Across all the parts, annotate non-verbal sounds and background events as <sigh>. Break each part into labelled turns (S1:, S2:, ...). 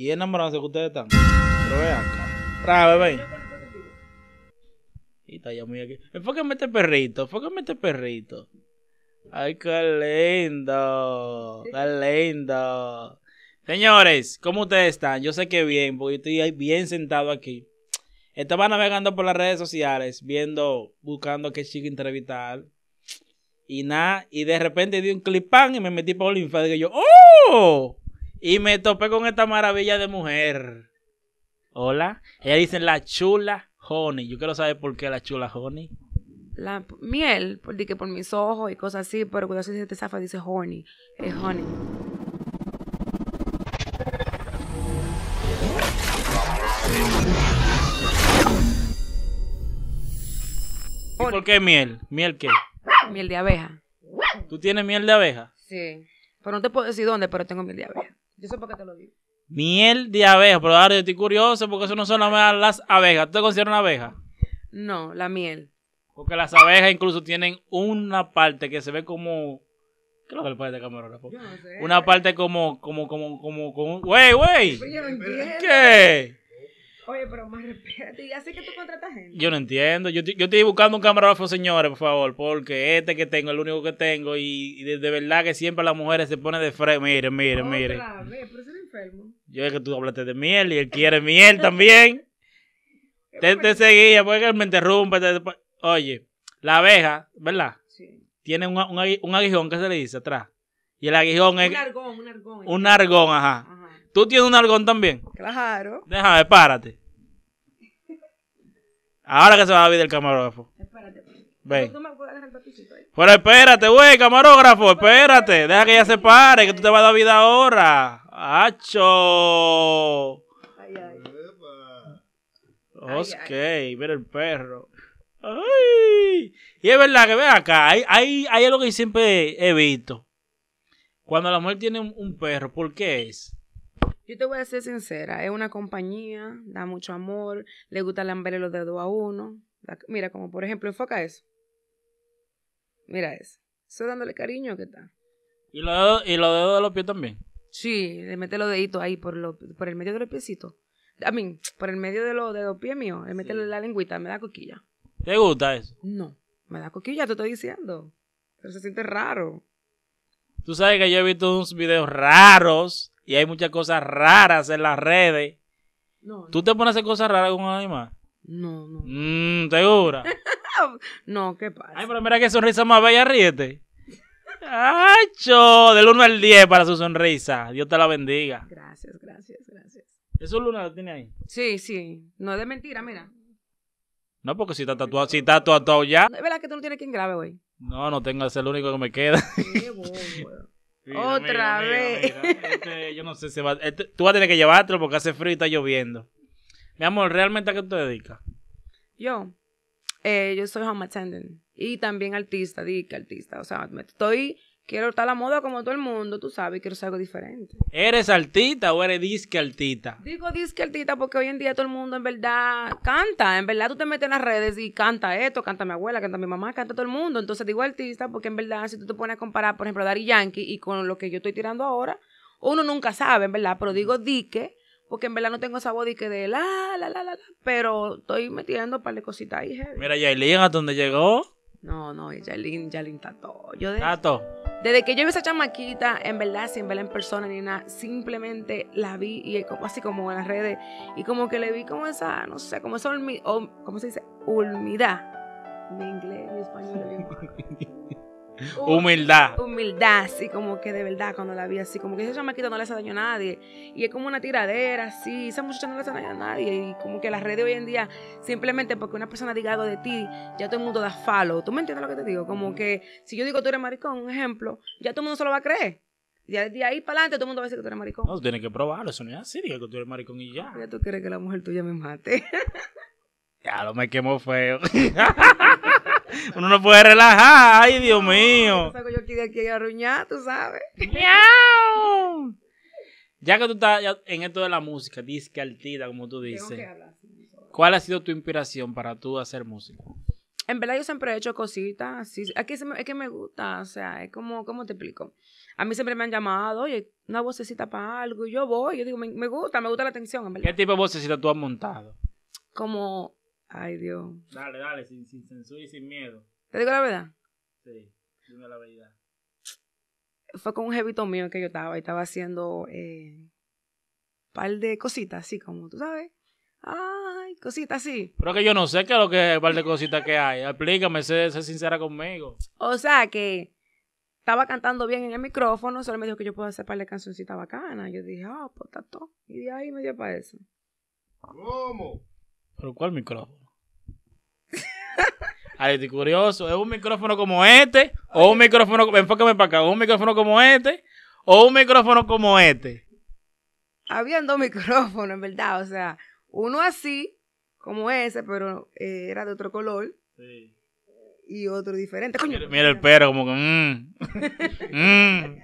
S1: y enamorarse que ustedes están. Pero vean acá. Trae, Y está ya muy aquí. Enfócame este perrito, enfócame este perrito. Ay, qué lindo. Qué lindo. Señores, ¿cómo ustedes están? Yo sé que bien, porque estoy bien sentado aquí. Estaba navegando por las redes sociales, viendo, buscando qué chica entrevistar. Y nada, y de repente di un clipán y me metí por el infierno. Y yo, ¡Oh! Y me topé con esta maravilla de mujer. Hola. Ella dice la chula honey. Yo quiero saber por qué la chula honey.
S2: La miel, porque por mis ojos y cosas así, pero cuando se te zafa dice honey. Es honey.
S1: ¿Por qué miel? ¿Miel qué?
S2: Miel de abeja.
S1: ¿Tú tienes miel de abeja?
S2: Sí. Pero no te puedo decir dónde, pero tengo miel de abeja. Yo sé por qué te lo digo.
S1: Miel de abeja, pero ahora yo estoy curioso porque eso no son las abejas. ¿Tú te consideras una abeja?
S2: No, la miel. Porque las abejas
S1: incluso tienen una parte que se ve como. ¿Qué es lo que le parece de este camarógrafo? Una parte como, como, como, como, como. ¡Wey, wey!
S2: ¿Qué? Oye, pero más respeto. ¿Y así que tú contratas gente?
S1: Yo no entiendo. Yo, estoy buscando un camarógrafo, señores, por favor, porque este que tengo es el único que tengo y, de, verdad que siempre las mujeres se pone de frente. Mire, mire, mire. Vez, pero un enfermo. Yo es que tú hablaste de miel y él quiere miel también. <laughs> te, te seguía, porque pues, él me interrumpe. Oye, la abeja, ¿verdad? Sí. Tiene un, un, aguijón que se le dice atrás. Y el aguijón es. Un argón,
S2: un argón. Un
S1: argón, ajá ¿Tú tienes un argón también?
S2: Claro.
S1: Déjame, párate. Ahora que se va a vida el camarógrafo. Espérate. Pues. Ven. Pero espérate, güey, camarógrafo, espérate. Deja que ella se pare, que tú te vas a dar vida ahora. ¡Acho! Ay, Ok, mira el perro. Ay. Y es verdad que ve acá, hay hay, hay algo que siempre he visto. Cuando la mujer tiene un perro, ¿por qué es?
S2: Yo te voy a ser sincera, es una compañía, da mucho amor, le gusta lamberle los dedos a uno. Mira, como por ejemplo, enfoca eso. Mira eso. Eso dándole cariño que tal
S1: ¿Y los dedos, de los pies también?
S2: Sí, le mete los deditos ahí por, lo, por el medio de los piecitos. A mí, por el medio de los, de los pies míos, le mete la lengüita, me da coquilla.
S1: ¿Te gusta eso?
S2: No, me da coquilla, te estoy diciendo. Pero se siente raro.
S1: Tú sabes que yo he visto unos videos raros y hay muchas cosas raras en las redes. ¿Tú te pones a hacer cosas raras con un animal? No, no. Mm, te ¿Segura?
S2: <laughs> no, ¿qué pasa? Ay, pero mira qué sonrisa
S1: más bella, ríete. ¡Acho! Del 1 al 10 para su sonrisa. Dios te la bendiga. Gracias, gracias,
S2: gracias. ¿Eso Luna lo tiene ahí? Sí, sí. No es de mentira, mira.
S1: No, porque si está tatuado, si está tatuado ya. ¿Es
S2: verdad que tú no tienes quien grabe, güey?
S1: No, no tengo, es el único que me queda. Qué <laughs>
S2: Otra vez. Este,
S1: yo no sé si va. Este, tú vas a tener que llevártelo porque hace frío y está lloviendo. Mi amor, ¿realmente a qué te dedicas?
S2: Yo. Eh, yo soy home attendant y también artista, diga artista. O sea, me estoy Quiero estar a la moda como todo el mundo, tú sabes, quiero ser algo diferente.
S1: ¿Eres altita o eres disque altita?
S2: Digo disque altita porque hoy en día todo el mundo en verdad canta. En verdad tú te metes en las redes y canta esto, canta mi abuela, canta mi mamá, canta todo el mundo. Entonces digo altista porque en verdad si tú te pones a comparar, por ejemplo, a Daddy Yankee y con lo que yo estoy tirando ahora, uno nunca sabe, en verdad. Pero digo dique porque en verdad no tengo esa voz que de la, la, la, la, la pero estoy metiendo para par de cositas ahí. Heavy. Mira, Yailin, ¿a donde llegó? No, no, Yalin, Tato. Yo Tato. Desde que yo vi esa chamaquita, en verdad, sin verla en persona ni nada, simplemente la vi y como, así como en las redes, y como que le vi como esa, no sé, como esa, olmi, ¿cómo se dice? Ulmidad. Mi inglés, mi español, <laughs>
S1: humildad.
S2: Humildad, así como que de verdad cuando la vi así, como que esa chamaquita no le hace daño a nadie. Y es como una tiradera, así, esa muchacha no le hace daño a nadie. Y como que las redes hoy en día, simplemente porque una persona diga algo de ti, ya todo el mundo da falo. ¿Tú me entiendes lo que te digo? Como que si yo digo tú eres maricón, un ejemplo, ya todo el mundo se lo va a creer. Ya de ahí para adelante todo el mundo va a decir que tú eres maricón.
S1: No, tienes que probarlo, eso no es así, diga que tú eres maricón y ya. Ya tú quieres que la mujer tuya me mate. ya lo me quemó feo. <laughs>
S2: Uno no puede relajar, ay, Dios mío. yo aquí aquí tú sabes.
S1: Ya que tú estás en esto de la música, disque altita, como tú dices. ¿Cuál ha sido tu inspiración para tú hacer música?
S2: En verdad yo siempre he hecho cositas, sí, aquí es, que me gusta, o sea, es como, ¿cómo te explico? A mí siempre me han llamado, oye, una vocecita para algo, yo voy, yo digo, me, gusta, me gusta la atención, en verdad. ¿Qué tipo de vocecita tú has montado? Como Ay, Dios.
S1: Dale, dale, sin, censura y sin miedo. ¿Te digo la verdad? Sí, dime la verdad.
S2: Fue con un jevito mío que yo estaba y estaba haciendo un eh, par de cositas así, como tú sabes. Ay, cositas así.
S1: Pero que yo no sé qué es lo que es el par de cositas que hay. Explícame, sé, sincera conmigo.
S2: O sea que estaba cantando bien en el micrófono, solo me dijo que yo puedo hacer par de cancioncitas bacanas. Yo dije, ah, puta pues todo. Y de ahí me dio para
S1: eso. ¿Cómo? ¿Pero cuál micrófono? estoy curioso. Es un micrófono como este, o un micrófono, enfócame para acá, un micrófono como este, o un micrófono como este.
S2: Habían dos micrófonos, en verdad. O sea, uno así, como ese, pero eh, era de otro color. Y otro diferente. Coño,
S1: mira, el perro como que... mmm,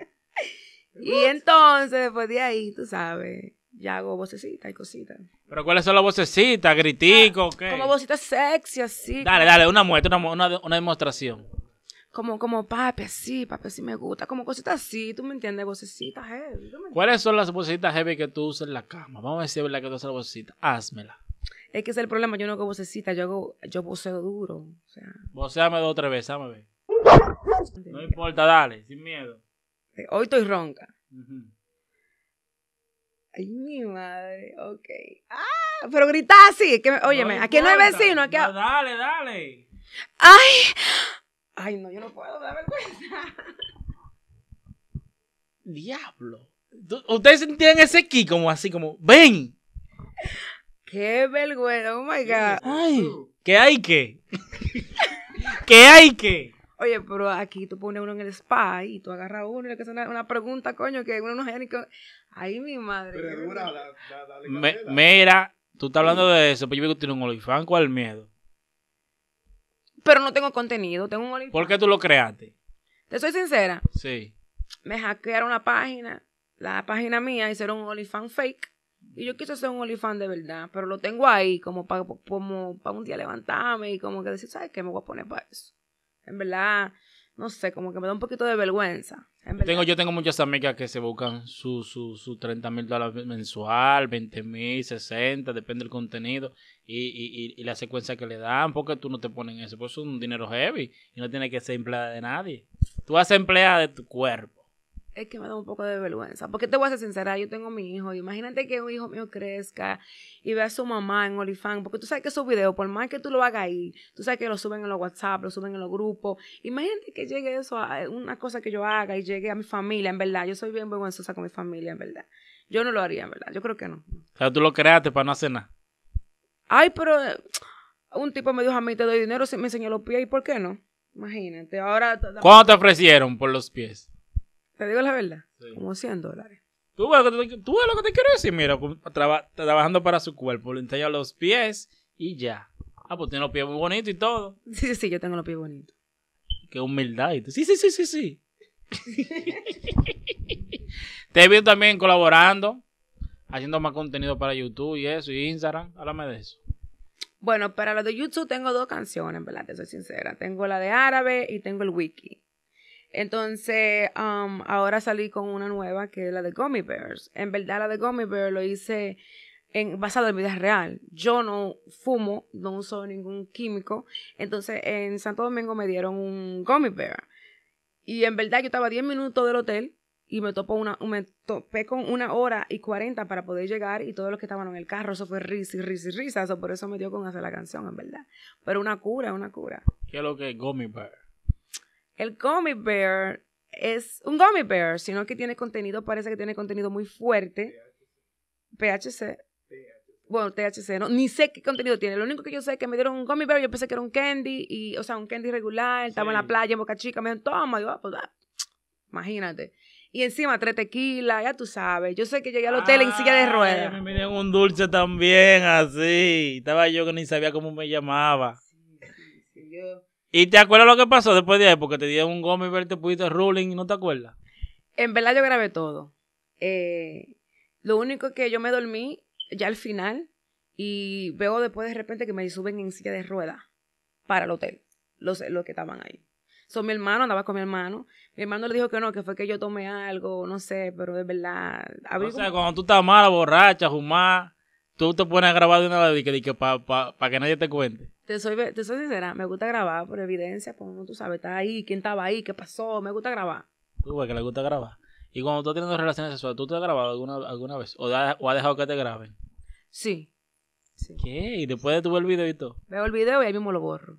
S2: <laughs> <laughs> y entonces, después de ahí, tú sabes, ya hago vocecita y cositas. ¿Pero cuáles
S1: son las vocecitas? ¿Gritico? Ah, ¿qué? Como
S2: vocecitas sexy, así. Dale, dale,
S1: una muestra, una, demostración.
S2: Como, como, papi, así, papi, así me gusta. Como cositas así, ¿tú me entiendes? Vocecita heavy.
S1: ¿Cuáles son las vocecitas heavy que tú usas en la cama? Vamos a decir, ¿verdad? Que tú usas la vocecita.
S2: Házmela. Es que ese es el problema, yo no hago vocecita, yo hago, yo voceo duro. O sea.
S1: Voceame dos o tres veces, dame ver. No importa, dale, sin miedo.
S2: Eh, hoy estoy ronca. Ay, mi madre, ok. ¡Ah! Pero grita así, que, óyeme, aquí no hay vecino, aquí... No, dale, dale. ¡Ay! Ay, no, yo no puedo, dar vergüenza. Diablo.
S1: Ustedes tienen ese ki? como así, como, ven.
S2: Qué vergüenza, oh my God.
S1: Ay, ¿qué hay que? <laughs> ¿Qué hay que?
S2: Oye, pero aquí tú pones uno en el spa y tú agarras uno y le haces una, una pregunta, coño, que uno no haya ni que... Ay, mi madre. Pero dura la,
S1: Mira, tú estás hablando de eso, pero yo veo que tiene un olifán, ¿cuál miedo?
S2: Pero no tengo contenido, tengo un olifán. ¿Por
S1: qué tú lo creaste?
S2: Te soy sincera. Sí. Me hackearon una página, la página mía, hicieron un olifán fake. Y yo quise ser un olifán de verdad, pero lo tengo ahí como para un día levantarme y como que decir, ¿sabes qué? Me voy a poner para eso. En verdad, no sé, como que me da un poquito de vergüenza.
S1: yo, tengo, yo tengo muchas amigas que se buscan sus su, 30 mil dólares mensual, 20 mil, 60, depende del contenido y, la secuencia que le dan, porque tú no te ponen eso, pues es un dinero heavy y no tiene que ser empleada de nadie. Tú vas a empleada de tu cuerpo
S2: es que me da un poco de vergüenza. Porque te voy a ser sincera, yo tengo mi hijo. Imagínate que un hijo mío crezca y vea a su mamá en Olifán. Porque tú sabes que esos videos, por más que tú lo hagas ahí, tú sabes que lo suben en los WhatsApp, lo suben en los grupos. Imagínate que llegue eso a eh, una cosa que yo haga y llegue a mi familia, en verdad. Yo soy bien vergüenzosa con mi familia, en verdad. Yo no lo haría, en verdad. Yo creo que no.
S1: O sea, tú lo creaste para no hacer nada.
S2: Ay, pero eh, un tipo me dijo a mí, te doy dinero si me enseñó los pies. ¿Y por qué no? Imagínate. Ahora. ¿Cuánto te
S1: ofrecieron por los pies?
S2: Te digo la verdad, como 100 dólares.
S1: Tú ves, lo que te, quiero decir, mira, trabajando para su cuerpo, le enseño los pies y ya. Ah, pues tiene los pies muy bonitos y todo.
S2: Sí, <laughs> sí, sí, yo tengo los pies bonitos.
S1: Qué humildad. sí, sí, sí, sí, sí. <laughs> te he visto también colaborando, haciendo más contenido para YouTube y eso, y Instagram. Háblame de eso.
S2: Bueno, para lo de YouTube tengo dos canciones, ¿verdad? Te soy sincera. Tengo la de árabe y tengo el wiki. Entonces, um, ahora salí con una nueva que es la de Gummy Bears. En verdad, la de Gummy Bears lo hice en, basado en vida real. Yo no fumo, no uso ningún químico. Entonces, en Santo Domingo me dieron un Gummy Bear. Y en verdad, yo estaba 10 minutos del hotel y me, una, me topé con una hora y 40 para poder llegar y todos los que estaban en el carro, eso fue risa risa risa. Eso por eso me dio con hacer la canción, en verdad. Pero una cura, una cura.
S1: ¿Qué es lo que es Gummy Bear?
S2: El gummy bear es un gummy bear, sino que tiene contenido, parece que tiene contenido muy fuerte. PHC. Bueno, THC, ¿no? Ni sé qué contenido tiene. Lo único que yo sé es que me dieron un gummy bear, yo pensé que era un candy, y, o sea, un candy regular, estaba en la playa, en Boca Chica, me dijeron, toma, yo, ah, pues, ah, imagínate. Y encima tres tequilas, ya tú sabes. Yo sé que llegué al hotel en silla de ruedas.
S1: Me dieron un dulce también, así. Estaba yo que ni sabía cómo me llamaba. Sí, sí, yo ¿Y te acuerdas lo que pasó después de ahí? Porque te dieron un goma y verte pudiste ruling, ¿no te acuerdas?
S2: En verdad yo grabé todo. Eh, lo único que yo me dormí ya al final y veo después de repente que me suben en silla de ruedas para el hotel, los, los que estaban ahí. son mi hermano andaba con mi hermano. Mi hermano le dijo que no, que fue que yo tomé algo, no sé, pero de verdad. o sea, cuando
S1: tú estás mala, borracha, fumada tú te pones a grabar de una vez que, que para pa, que nadie te cuente.
S2: Te soy, sincera, me gusta grabar por evidencia, pues, como tú sabes, está ahí, quién estaba ahí, qué pasó, me gusta grabar.
S1: Tú, güey, que le gusta grabar. Y cuando tú estás teniendo relaciones sexuales, ¿tú te has grabado alguna, alguna vez? ¿O, has dejado que te graben? Sí. ¿Qué? ¿Y después de tu el video y todo?
S2: Veo el video y ahí mismo lo borro.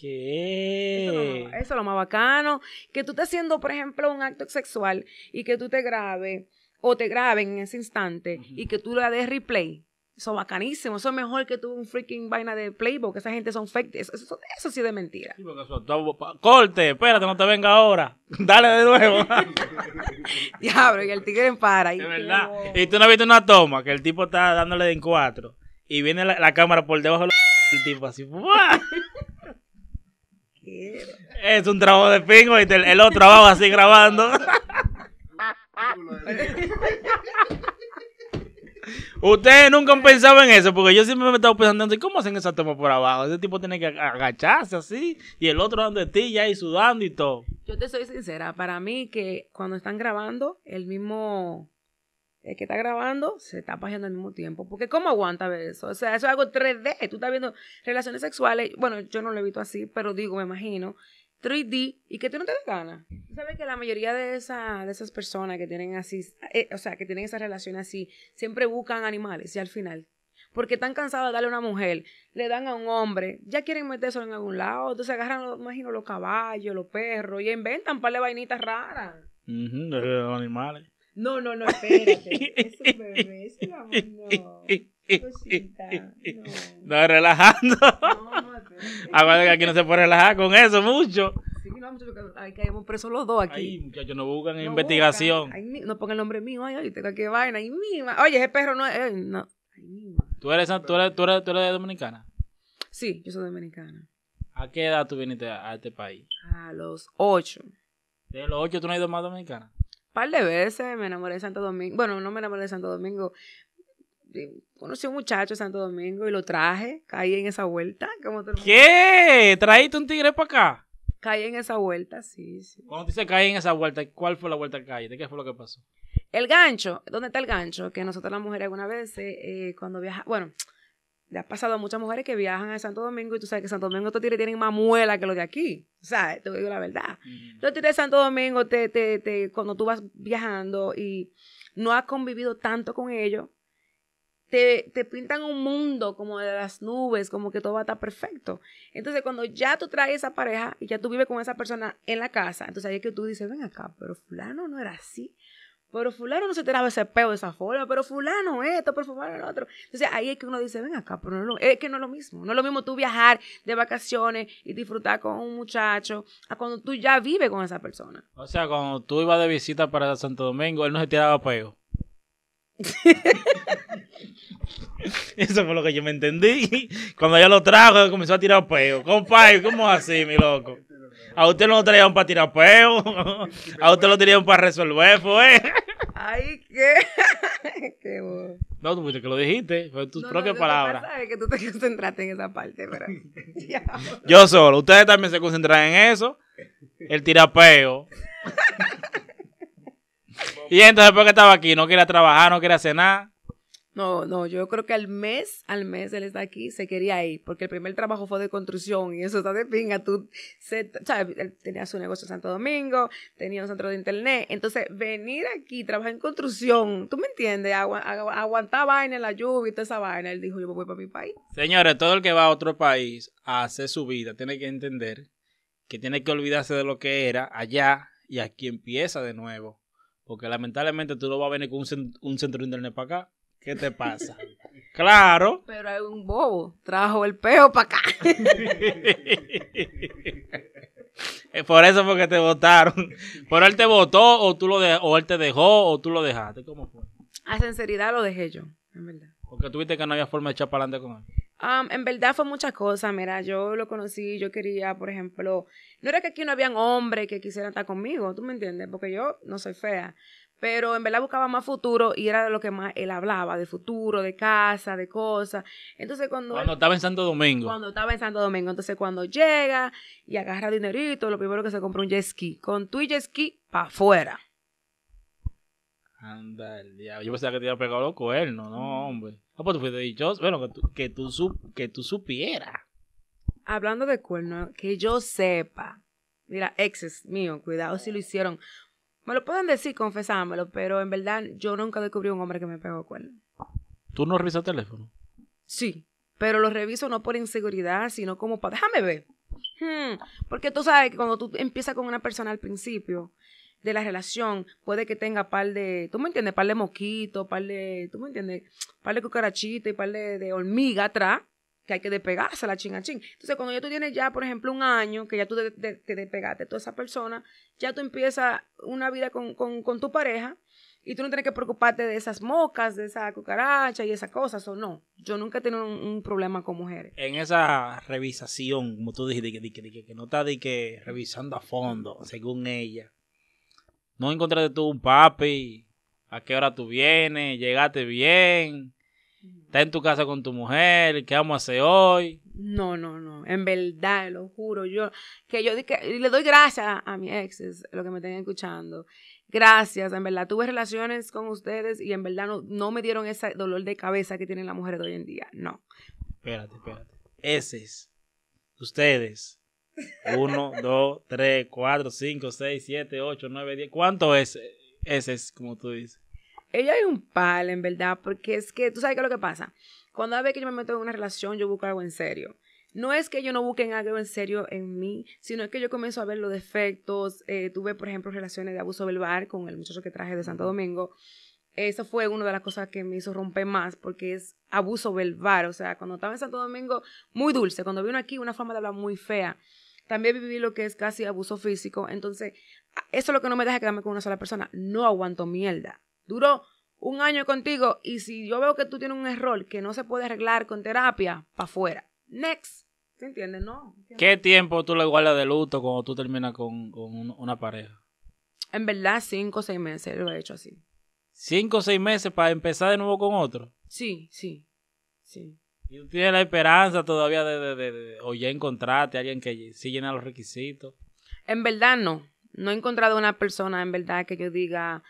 S2: ¿Qué? Eso eso es lo más bacano. Que tú estés haciendo, por ejemplo, un acto sexual y que tú te grabes o te graben en ese instante y que tú le des replay, eso es bacanísimo, eso es mejor que tú un freaking vaina de playbook esa gente son fake, eso, eso, sí de mentira.
S1: corte, espérate, no te venga ahora, <laughs> dale de nuevo.
S2: <laughs> Diablo, y el tigre para. verdad,
S1: y tú no viste una toma, que el tipo está dándole de en cuatro, y viene la, cámara por debajo del <laughs> tipo así, Es un trabajo de pingo y el, el otro abajo así grabando. Ah. <laughs> Ustedes nunca han pensado en eso, porque yo siempre me he estado pensando, ¿cómo hacen esa toma por abajo? Ese tipo tiene que agacharse así, y el otro dando de ti ya y sudando y todo.
S2: Yo te soy sincera, para mí que cuando están grabando, el mismo el que está grabando se está pasando al mismo tiempo, porque ¿cómo aguanta ver eso? O sea, eso es algo 3D, tú estás viendo relaciones sexuales, bueno, yo no lo evito así, pero digo, me imagino 3D y que tú no te das ganas. sabes que la mayoría de, de esas personas que tienen así, eh, o sea, que tienen esa relación así, siempre buscan animales y al final, porque están cansados de darle a una mujer, le dan a un hombre, ya quieren meterse en algún lado, entonces agarran, imagino, los caballos, los perros y inventan un par de vainitas raras.
S1: los animales.
S2: No, no, no, espérate. <laughs> es
S1: un bebé, <laughs> no. relajando. Acuérdate que aquí no se puede relajar con eso mucho. Sí,
S2: no, muchachos, preso los dos aquí. Ay,
S1: muchachos, no buscan investigación.
S2: no pongan el nombre mío, ay, ay, tengo que vaina, ay, mima. Oye, ese perro no es, no.
S1: ¿Tú eres, tú, eres, tú, eres, ¿Tú eres dominicana? Sí, yo soy dominicana. ¿A qué edad tú viniste a, este país? A los ocho. ¿De los ocho tú no has ido más dominicana?
S2: Un par de veces me enamoré de Santo Domingo. Bueno, no me enamoré de Santo Domingo conocí un muchacho de Santo Domingo y lo traje, caí en esa vuelta. Como
S1: ¿Qué? ¿Traíste un tigre para
S2: acá? Caí en esa vuelta, sí, sí.
S1: Cuando te dice caí en esa vuelta, ¿cuál fue la vuelta que ¿De ¿Qué fue lo
S2: que pasó? El gancho, ¿dónde está el gancho? Que nosotros las mujeres alguna vez, eh, cuando viajamos, bueno, le ha pasado a muchas mujeres que viajan a Santo Domingo y tú sabes que Santo Domingo estos tigres tienen más muela que los de aquí, sea Te digo la verdad. no Los tigres de Santo Domingo, te, te, te, cuando tú vas viajando y no has convivido tanto con ellos, te, pintan un mundo como de las nubes, como que todo va a estar perfecto. Entonces, cuando ya tú traes esa pareja y ya tú vives con esa persona en la casa, entonces ahí es que tú dices, ven acá, pero fulano no era así. Pero fulano no se tiraba ese peo de esa forma, pero fulano esto, pero fulano el otro. Entonces ahí es que uno dice, ven acá, pero no, es que no es lo mismo. No es lo mismo tú viajar de vacaciones y disfrutar con un muchacho a cuando tú ya vives con esa persona. O
S1: sea, cuando tú ibas de visita para Santo Domingo, él no se tiraba peo. <laughs> Eso fue lo que yo me entendí. <laughs> Cuando ya lo trajo, comenzó a tirar peo. Compadre, ¿cómo así, mi loco? A usted no lo traían para tirar peo. A usted lo traían para resolver, fue.
S2: Ay, qué. <laughs> qué
S1: No, tú fuiste que lo dijiste, fue tus propias palabras.
S2: que tú te <laughs> en esa parte, pero.
S1: yo solo. Ustedes también se concentran en eso. El tirapeo. y entonces, porque estaba aquí, no quería trabajar, no quería hacer nada
S2: no, no, yo creo que al mes, al mes él está aquí, se quería ir, porque el primer trabajo fue de construcción y eso está de pinga. Tú, se, sabes, él tenía su negocio en Santo Domingo, tenía un centro de internet. Entonces, venir aquí, trabajar en construcción, ¿tú me entiendes? Aguantaba vaina en la lluvia y toda esa vaina. Él dijo, yo me voy para mi país.
S1: Señores, todo el que va a otro país a hacer su vida tiene que entender que tiene que olvidarse de lo que era allá y aquí empieza de nuevo. Porque lamentablemente tú no vas a venir con un centro de internet para acá ¿Qué te pasa? <laughs> Claro.
S2: Pero hay un bobo. Trajo el peo para acá. <laughs>
S1: Por eso fue que te votaron. Pero él te votó o tú lo de, él te dejó o tú lo dejaste. ¿Cómo fue?
S2: A sinceridad lo dejé yo, en verdad. Porque
S1: tuviste que no había forma de echar para adelante con él.
S2: Um, en verdad fue muchas cosas. Mira, yo lo conocí, yo quería, por ejemplo, no era que aquí no habían hombres que quisieran estar conmigo, tú me entiendes, porque yo no soy fea pero en verdad buscaba más futuro y era de lo que más él hablaba, de futuro, de casa, de cosas. Entonces cuando... Cuando
S1: estaba en Santo Domingo. Cuando
S2: estaba en Santo Domingo. Entonces cuando llega y agarra dinerito, lo primero que se compra un jet ski. Con tu jet ski, pa' afuera.
S1: Anda el Yo pensaba que te había a pegar los cuernos, no, mm. hombre. No, ah, pues tú fuiste dichoso. Bueno, que tú, que tú, que supieras.
S2: Hablando de cuernos, que yo sepa. Mira, exes mío, cuidado si lo hicieron. Me lo pueden decir, confesámelo, pero en verdad yo nunca descubrí un hombre que me pegó cuerno.
S1: ¿Tú no revisas teléfono?
S2: Sí, pero lo reviso no por inseguridad, sino como para, déjame ver. Hmm, porque tú sabes que cuando tú empiezas con una persona al principio de la relación, puede que tenga par de, tú me entiendes, par de mosquitos, par de, tú me entiendes, par de cucarachitas y par de, de hormiga atrás que hay que despegarse la chinga Entonces, cuando ya tú tienes ya, por ejemplo, un año, que ya tú te, despegaste de toda esa persona, ya tú empiezas una vida con, con, tu pareja y tú no tienes que preocuparte de esas mocas, de esa cucaracha y esas cosas, o no. Yo nunca he tenido un, problema con mujeres.
S1: En esa revisación, como tú dijiste, que, que, que, no estás que revisando a fondo, según ella, no encontraste tú un papi, a qué hora tú vienes, llegaste bien Está en tu casa con tu mujer, ¿qué vamos a hacer hoy?
S2: No, no, no, en verdad, lo juro, yo, que yo le doy gracias a, mi ex, lo que me estén escuchando. Gracias, en verdad, tuve relaciones con ustedes y en verdad no, me dieron ese dolor de cabeza que tienen las mujeres de hoy en día, no.
S1: Espérate, espérate. Ese es, ustedes, Uno, <laughs> dos, tres, cuatro, cinco, seis, siete, ocho, nueve, diez, ¿Cuánto es? Ese es,
S2: como tú dices. Ella es un pal, en verdad, porque es que, ¿tú sabes qué es lo que pasa? Cuando a que yo me meto en una relación, yo busco algo en serio. No es que yo no busque algo en serio en mí, sino que yo comienzo a ver los defectos. Eh, tuve, por ejemplo, relaciones de abuso verbal con el muchacho que traje de Santo Domingo. Eso fue una de las cosas que me hizo romper más, porque es abuso verbal. O sea, cuando estaba en Santo Domingo, muy dulce. Cuando vino aquí, una forma de hablar muy fea. También viví lo que es casi abuso físico. Entonces, eso es lo que no me deja quedarme con una sola persona. No aguanto mierda duró un año contigo y si yo veo que tú tienes un error que no se puede arreglar con terapia, para afuera. Next. ¿Se entiende? No. ¿Qué
S1: tiempo tú le guardas de luto cuando tú terminas con, una pareja?
S2: En verdad, cinco o seis meses lo he hecho así.
S1: ¿Cinco o seis meses para empezar de nuevo con otro?
S2: Sí, sí, sí. Y tú
S1: tienes la esperanza todavía de, de, o ya encontrarte a alguien que sí llena los requisitos.
S2: En verdad no. No he encontrado una persona en verdad que yo diga,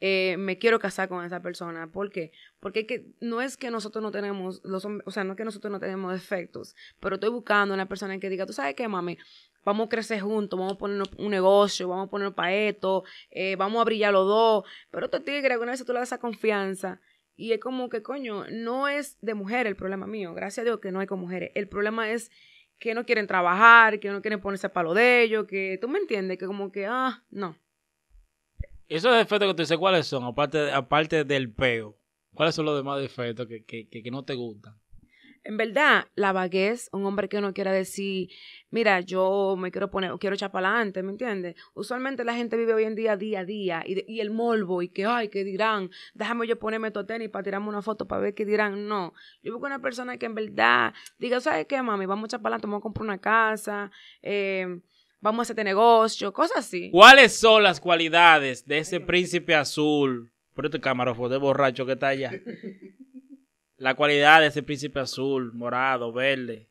S2: eh, me quiero casar con esa persona. ¿Por qué? Porque que, no es que nosotros no tenemos, los, o sea, no es que nosotros no tenemos defectos, pero estoy buscando una persona que diga, tú sabes qué, mami, vamos a crecer juntos, vamos a poner un negocio, vamos a poner para esto, eh, vamos a brillar los dos. Pero te tigre, alguna vez tú le das esa confianza. Y es como que, coño, no es de mujer el problema mío. Gracias a Dios que no hay con mujeres. El problema es que no quieren trabajar, que no quieren ponerse a palo de ellos, que tú me entiendes, que como que, ah, no.
S1: Esos defectos que tú dices, ¿cuáles son? Aparte, aparte del peo. ¿Cuáles son los demás defectos que, que, que, no te gustan?
S2: En verdad, la vaguez, un hombre que no quiera decir, mira, yo me quiero poner, quiero echar para adelante, ¿me entiendes? Usualmente la gente vive hoy en día, día a día, y, y el molvo y que, ay, que dirán? Déjame yo ponerme tu tenis para tirarme una foto para ver qué dirán. No, yo busco una persona que en verdad diga, ¿sabes qué, mami? Vamos a echar para adelante, vamos a comprar una casa, eh, vamos a hacer este negocio, cosas así.
S1: ¿Cuáles son las cualidades de ese príncipe azul? Por este fue de borracho que está allá. La cualidad de ese príncipe azul, morado, verde,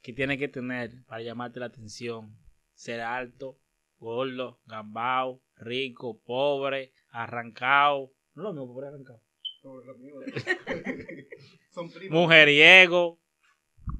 S1: que tiene que tener para llamarte la atención. Ser alto, gordo, gambao, rico, pobre, arrancado. No lo mismo, pobre arrancado.
S2: <laughs> Son primos. Mujeriego,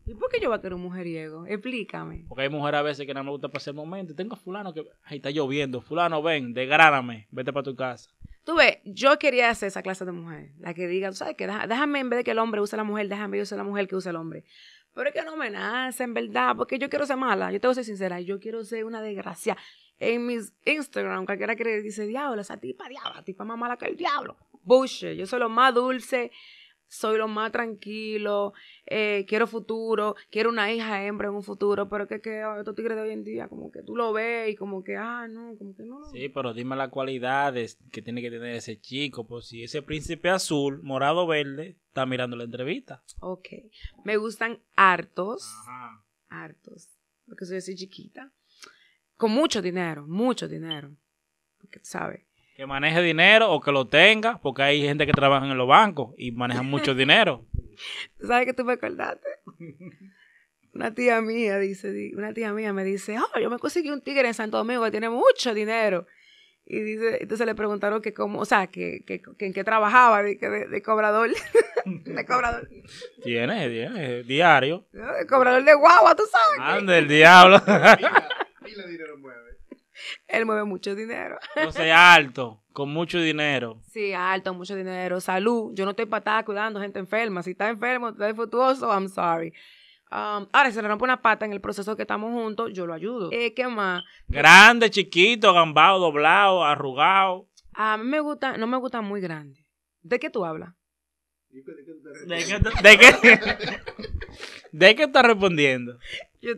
S2: ¿Y por qué yo voy a tener un mujeriego? Explícame.
S1: Porque hay mujeres a veces que no me gusta pasar el momento. Tengo a fulano que... Ahí está lloviendo. Fulano, ven, degráname. Vete para tu casa.
S2: Tú ves, yo quería ser esa clase de mujer. La que diga, tú sabes que déjame, en vez de que el hombre use a la mujer, déjame yo ser la mujer que use el hombre. Pero es que no me nace, en verdad, porque yo quiero ser mala. Yo tengo que ser sincera, yo quiero ser una desgracia. En mis Instagram, cualquiera que dice, diablo, esa tipa, diablo, tipa más mala que el diablo. Bush, yo soy lo más dulce soy lo más tranquilo, eh, quiero futuro, quiero una hija hembra en un futuro, pero que, que ah, estos tigres de hoy en día, como que tú lo ves y como que, ah, no, como que no
S1: Sí, pero dime las cualidades que tiene que tener ese chico, pues si ese príncipe azul, morado, verde, está mirando la entrevista.
S2: Ok, me gustan hartos, hartos, porque soy así chiquita, con mucho dinero, mucho dinero, porque tú sabes
S1: que maneje dinero o que lo tenga, porque hay gente que trabaja en los bancos y manejan mucho <laughs> dinero.
S2: ¿Sabes que tú me acordaste? Una tía mía dice, una tía mía me dice, oh, yo me conseguí un tigre en Santo Domingo que tiene mucho dinero. Y dice, entonces le preguntaron que cómo, o sea, que, que, en qué trabajaba de, cobrador. <laughs> de cobrador.
S1: Tiene, tiene, diario.
S2: cobrador de guagua, tú sabes. Ande el diablo. Y le dinero mueve. Él mueve mucho dinero. Entonces, <laughs>
S1: alto, con mucho dinero.
S2: Sí, alto, mucho dinero. Salud. Yo no estoy para estar cuidando gente enferma. Si está enfermo, está infructuoso, I'm sorry. Um, ahora, si se le rompe una pata en el proceso que estamos juntos, yo lo ayudo. Eh, ¿Qué más?
S1: Grande, chiquito, gambado, doblado, arrugado.
S2: A mí me gusta, no me gusta muy grande. ¿De qué tú hablas? ¿De qué, de qué, de
S1: de qué estás respondiendo?
S2: yo,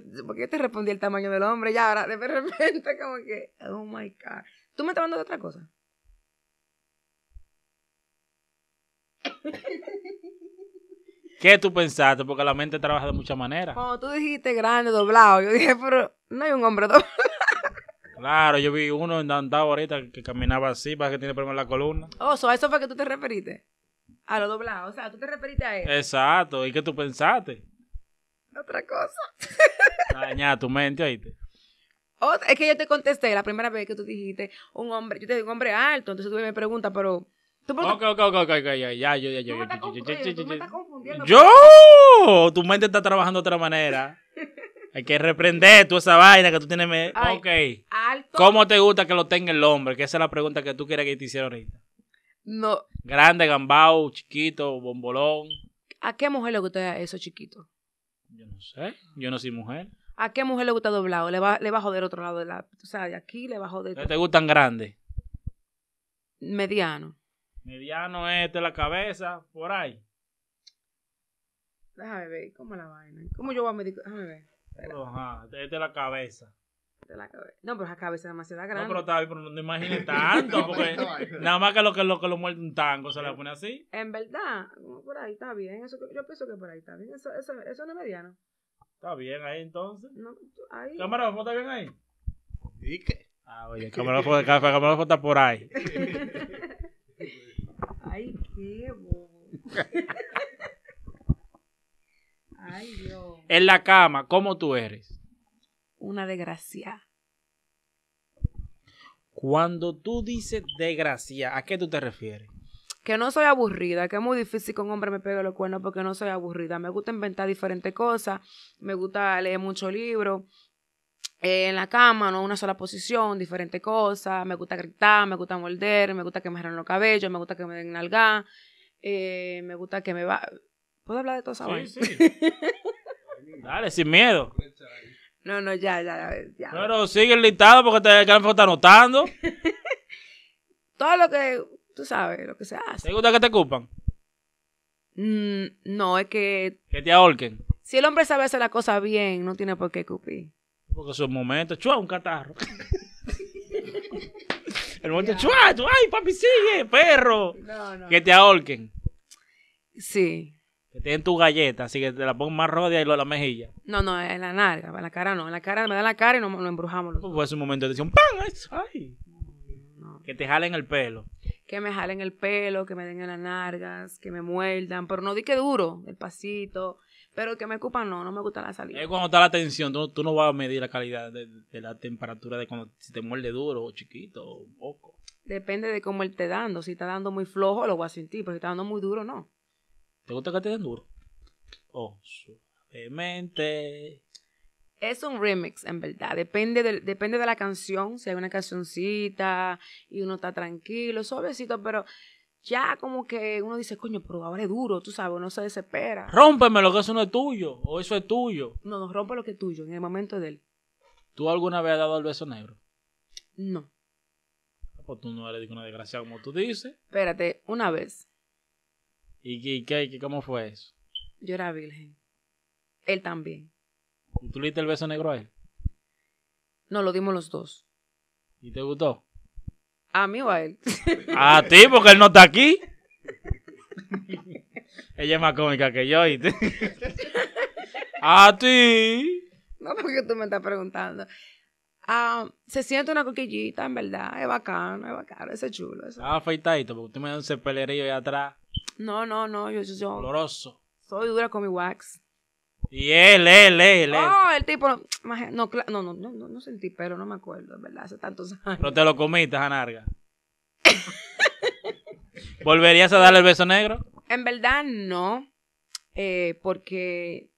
S2: te respondí el tamaño del hombre? Y ahora de repente <laughs> como que, oh my God. ¿Tú me estás hablando de otra cosa?
S1: <laughs> ¿Qué tú pensaste? Porque la mente trabaja de muchas maneras.
S2: Cuando tú dijiste grande, doblado, yo dije, pero no hay un hombre doblado. <laughs>
S1: Claro, yo vi uno en Dandado ahorita que caminaba así, para que tiene problema en la columna.
S2: Oh, ¿a eso fue que tú te referiste? A lo doblado, o sea, tú te referiste a él
S1: Exacto, ¿y qué tú pensaste?
S2: otra cosa.
S1: Dañada ah, tu mente, oíste.
S2: es que yo te contesté la primera vez que tú dijiste un hombre, yo te digo un hombre alto, entonces tú me preguntas, pero ok,
S1: ok, ok, ok, ya, ya, ya, ya, yo, tu mente está trabajando de otra manera. <laughs> Hay que reprender tú esa vaina que tú tienes. ok.
S2: Alto. ¿Cómo
S1: te gusta que lo tenga el hombre? Que esa es la pregunta que tú quieres que te hiciera ahorita. No. Grande, gambao, chiquito, bombolón.
S2: ¿A qué mujer le gusta eso, chiquito?
S1: Yo no sé, yo no soy mujer.
S2: ¿A qué mujer le gusta doblado? Le va, le va a joder otro lado de la. O sea, de aquí le va a joder. ¿Te
S1: gustan grandes?
S2: Mediano.
S1: Mediano este, la cabeza, por ahí.
S2: Déjame ver, ¿cómo la vaina? ¿Cómo yo voy a medir? Déjame ver.
S1: este es la cabeza.
S2: No, pero la cabeza es demasiado grande. No, pero está pero no
S1: imagines <laughs> tanto, porque nada más que lo que lo, que lo muerde un tango se la pone así.
S2: En verdad, por ahí está bien. Eso, yo pienso que por ahí está bien. Eso, eso, no es mediano.
S1: Está bien ahí entonces. No, ahí. ¿cómo ¿está bien ahí? ¿Y qué? Ah, oye, el de el camarógrafo está por ahí. <laughs>
S2: Ay, qué bobo. <laughs>
S1: Ay, Dios. En la cama, ¿cómo tú eres?
S2: una desgracia.
S1: Cuando tú dices desgracia, ¿a qué tú te refieres?
S2: Que no soy aburrida, que es muy difícil que un hombre me pegue los cuernos porque no soy aburrida. Me gusta inventar diferentes cosas, me gusta leer muchos libros, eh, en la cama, no una sola posición, diferentes cosas. Me gusta gritar, me gusta morder, me gusta que me arranquen los cabellos, me gusta que me den nalga, eh, me gusta que me va. ¿Puedo hablar de todo eso? Sí, sí.
S1: <laughs> Dale, sin miedo.
S2: No, no, ya, ya, ya. Pero
S1: sigue el listado porque te, el campo está anotando. <laughs>
S2: Todo lo que, tú sabes, lo que se hace. ¿Te gusta que te ocupan? Mm, no, es que...
S1: Que te ahorquen.
S2: Si el hombre sabe hacer la cosa bien, no tiene por qué cupir.
S1: Porque esos momentos, chua, un catarro. <laughs> el momento, chua, chua, ay, papi, sigue, perro. No, no. Que te ahorquen. Sí. Que te den tu galleta, así que te la pongo más rodia y lo de la mejilla.
S2: No, no, en la narga, en la cara no. En la cara me da la cara y nos lo embrujamos. Pues pues
S1: un momento de decisión, ¡pam! ¡Ay! Que te jalen el pelo.
S2: Que me jalen el pelo, que me den en las nargas, que me muerdan. Pero no di que duro, el pasito. Pero que me ocupan, no, no me gusta la salida.
S1: Es cuando está la tensión, tú, no vas a medir la calidad de, la temperatura de cuando si te muerde duro o chiquito o poco.
S2: Depende de cómo él te dando. Si está dando muy flojo, lo voy a sentir, pero si está dando muy duro, no. ¿Te gusta que te den duro?
S1: Oh, suavemente.
S2: Es un remix, en verdad. Depende de, depende de la canción. Si hay una cancioncita y uno está tranquilo, suavecito, pero ya como que uno dice, coño, pero ahora es duro, tú sabes, uno se desespera. Rómpeme
S1: lo que eso no es tuyo, o eso es tuyo. No, no, rompe lo que es tuyo, en el momento de él. ¿Tú alguna vez has dado el beso negro? No. Ah, pues tú no eres una desgracia como tú
S2: dices. Espérate, una vez.
S1: ¿Y, qué, cómo fue eso?
S2: Yo era virgen. Él también.
S1: ¿Y tú le diste el beso negro a él?
S2: No, lo dimos los dos.
S1: ¿Y te gustó?
S2: ¿A mí o a él? <laughs> A ti, porque él no está
S1: aquí. <laughs> Ella es más cómica que yo, ¿y <laughs> A ti.
S2: No, porque tú me estás preguntando. Ah, se siente una coquillita, en verdad. Es bacano, es bacano, ese chulo. Ah,
S1: afeitadito, porque usted me da un cepelerillo ahí atrás.
S2: No, no, no, yo, soy... yo Doloroso. soy dura con mi wax.
S1: Y él, él, él, él. Oh,
S2: el tipo, no, no, no, no, no, sentí, pero no me acuerdo, en verdad, hace tantos años.
S1: Pero te lo comiste, narga? ¿Volverías a darle el beso negro?
S2: En verdad, no, eh, porque,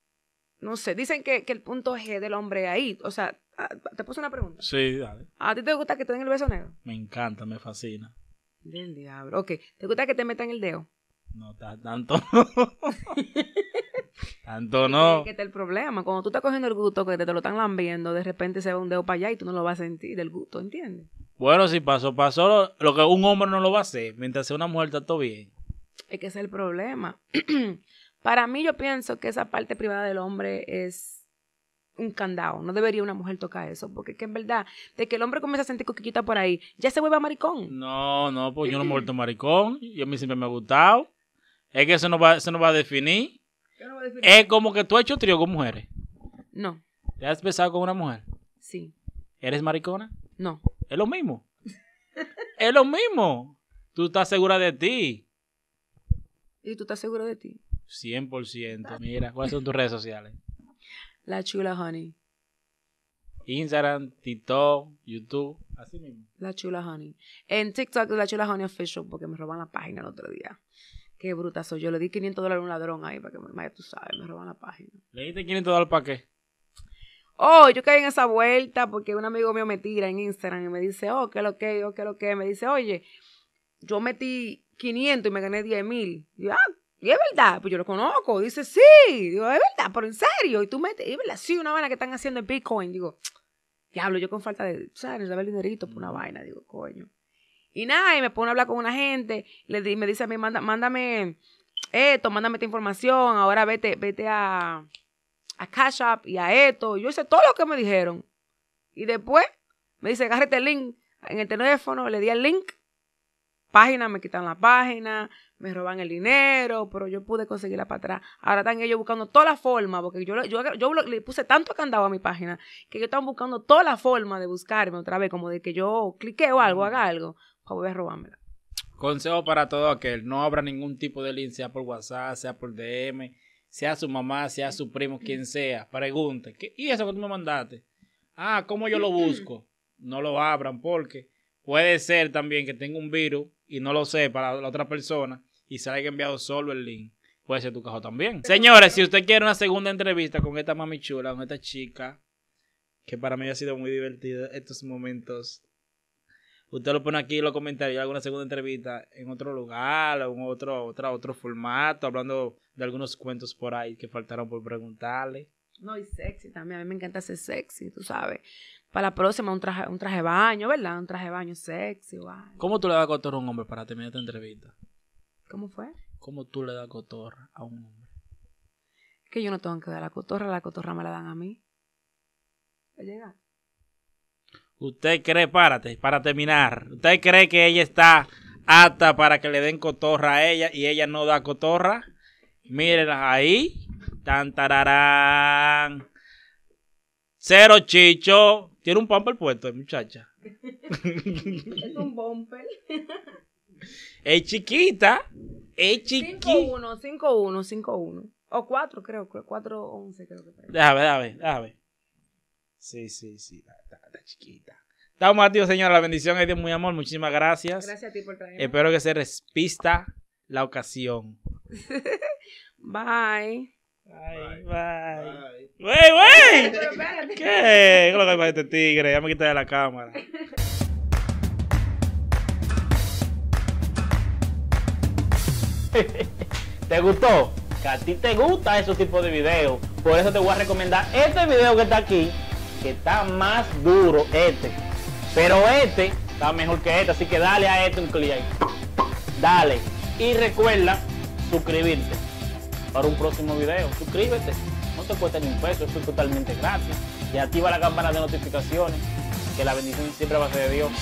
S2: no sé, dicen que, que el punto G del hombre ahí, o sea, ah, te puse una pregunta.
S1: Sí, dale.
S2: ¿A ti te gusta que te den el beso negro?
S1: Me encanta, me fascina.
S2: Del diablo, ok. ¿Te gusta que te metan el dedo?
S1: No, tanto no. <laughs> tanto no. Que es
S2: el problema. Cuando tú estás cogiendo el gusto, que te, lo están lambiendo, de repente se va un dedo para allá y tú no lo vas a sentir del gusto, ¿entiendes?
S1: Bueno, si pasó, pasó. Lo, que un hombre no lo va a hacer, mientras sea una mujer está todo bien.
S2: Es que ese es el problema. <clears throat> para mí yo pienso que esa parte privada del hombre es un candado. No debería una mujer tocar eso, porque que en verdad, de que el hombre comienza a sentir coquillita por ahí, ya se vuelve a maricón.
S1: No, no, pues yo no me he <clears throat> vuelto maricón. Yo a mí siempre me ha gustado. Es que eso no va, va a definir. Es como que tú has hecho trío con mujeres. No. ¿Te has besado con una mujer? Sí. ¿Eres maricona? No. Es lo mismo. es lo mismo. Tú estás segura de ti.
S2: ¿Y tú estás segura de ti?
S1: 100%. Mira, ¿cuáles son tus redes sociales?
S2: La Chula Honey.
S1: Instagram,
S2: TikTok,
S1: YouTube, así mismo.
S2: La Chula Honey. En TikTok, La Chula Honey Official, porque me roban la página el otro día. Qué bruta soy yo. Le di 500 dólares a un ladrón ahí para que me vaya, tú sabes, me roban la página.
S1: ¿Le diste 500 dólares para qué?
S2: Oh, yo caí en esa vuelta porque un amigo mío me tira en Instagram y me dice, oh, qué lo que, oh, qué lo que. Me dice, oye, yo metí 500 y me gané 10 mil. Yo, ah, y es verdad, pues yo lo conozco. Dice, sí, digo, es verdad, pero en serio. Y tú metes, es verdad, sí, una vaina que están haciendo en Bitcoin. Digo, diablo, yo con falta de, ¿sabes? De haber dinerito por una vaina. Digo, coño. Y nada, y me pone a hablar con una gente, le di, me dice a mí, Manda, mándame esto, mándame esta información, ahora vete, vete a, a Cash App y a esto. Yo hice todo lo que me dijeron. Y después me dice, agárrate el link en el teléfono, le di el link, página, me quitan la página, me roban el dinero, pero yo pude conseguirla para atrás. Ahora están ellos buscando toda la forma, porque yo, yo, le puse tanto candado a mi página que ellos están buscando toda la forma de buscarme otra vez, como de que yo clique o algo, haga algo, para a robármela.
S1: Consejo para todo aquel, no abra ningún tipo de link, sea por WhatsApp, sea por DM, sea su mamá, sea su primo, quien sea, pregunte, ¿y eso que tú me mandaste? Ah, ¿cómo yo lo busco? No lo abran porque puede ser también que tenga un virus y no lo sé para la otra persona y se haya enviado solo el link. Puede ser tu caso también. Señores, si usted quiere una segunda entrevista con esta mami chula, con esta chica, que para mí ha sido muy divertido estos momentos usted lo pone aquí en los comentarios, alguna segunda entrevista en otro lugar, en otro, otra, otro formato, hablando de algunos cuentos por ahí que faltaron por preguntarle.
S2: No, y sexy también, a mí me encanta ser sexy, tú sabes. Para la próxima, un traje, de baño, ¿verdad? Un traje de baño sexy, igual.
S1: ¿Cómo tú le das cotorra a un hombre para terminar esta entrevista? ¿Cómo fue? ¿Cómo tú le das cotorra a un hombre?
S2: Es que yo no tengo que dar la cotorra, la cotorra me la dan a mí. ¿Llega?
S1: ¿Usted cree, párate, para terminar, ¿usted cree que ella está apta para que le den cotorra a ella y ella no da cotorra? Miren ahí. Tan tararán. Cero chicho. Tiene un pamper puesto, eh, muchacha. <laughs>
S2: es un bumper.
S1: es chiquita.
S2: Es chiquita. 5-1, 5-1, 5-1. O 4, creo. 4-11, creo que.
S1: Déjame, déjame, déjame. Sí, sí, sí, está, chiquita. Estamos a ti, señora. La bendición es de muy amor. Muchísimas gracias. Gracias a ti por traer. Espero que se respista la ocasión. <laughs>
S2: bye. Bye, bye. wey! <laughs> ¿Qué? ¿Qué lo
S1: que para este tigre? Ya me quité de la cámara. <laughs> ¿Te gustó? Que a ti te gusta esos tipos de videos. Por eso te voy a recomendar este video que está aquí que está más duro este. Pero este está mejor que este, así que dale a este un clic Dale. Y recuerda suscribirte para un próximo video. Suscríbete. No te cuesta ni un peso, es totalmente gratis. Y activa la campana de notificaciones, que la bendición siempre va a ser de Dios.